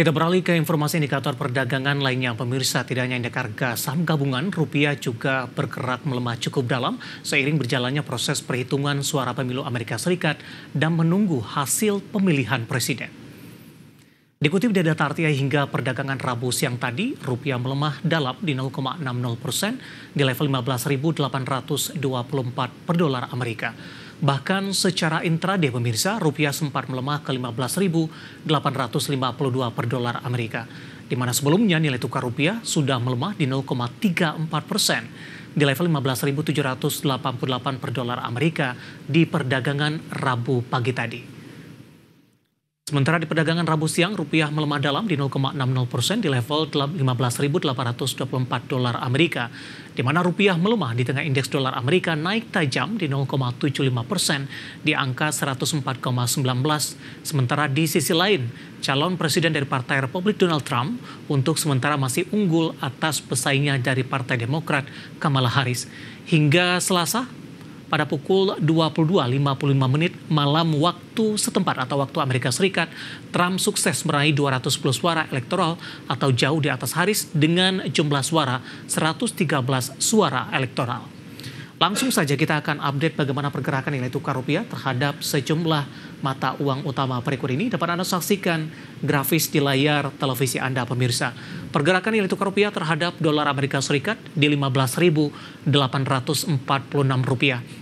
Kita beralih ke informasi indikator perdagangan lainnya. Pemirsa, tidak hanya indeks harga saham gabungan, rupiah juga bergerak melemah cukup dalam seiring berjalannya proses perhitungan suara pemilu Amerika Serikat dan menunggu hasil pemilihan presiden. Dikutip dari data RTI hingga perdagangan Rabu siang tadi, rupiah melemah dalam di 0,60 persen di level 15.824 per dolar Amerika. Bahkan secara intraday pemirsa, rupiah sempat melemah ke 15.852 per dolar Amerika. Di mana sebelumnya nilai tukar rupiah sudah melemah di 0,34 persen di level 15.788 per dolar Amerika di perdagangan Rabu pagi tadi. Sementara di perdagangan Rabu siang, rupiah melemah dalam di 0,60 persen di level 15.824 dolar Amerika, di mana rupiah melemah di tengah indeks dolar Amerika naik tajam di 0,75 persen di angka 104,19. Sementara di sisi lain, calon presiden dari Partai Republik Donald Trump untuk sementara masih unggul atas pesaingnya dari Partai Demokrat Kamala Harris. Hingga Selasa, pada pukul 22.55 menit malam waktu setempat atau waktu Amerika Serikat, Trump sukses meraih 210 suara elektoral atau jauh di atas Harris dengan jumlah suara 113 suara elektoral. Langsung saja kita akan update bagaimana pergerakan nilai tukar rupiah terhadap sejumlah mata uang utama berikut ini dapat Anda saksikan grafis di layar televisi Anda pemirsa. Pergerakan nilai tukar rupiah terhadap dolar Amerika Serikat di 15.846 rupiah.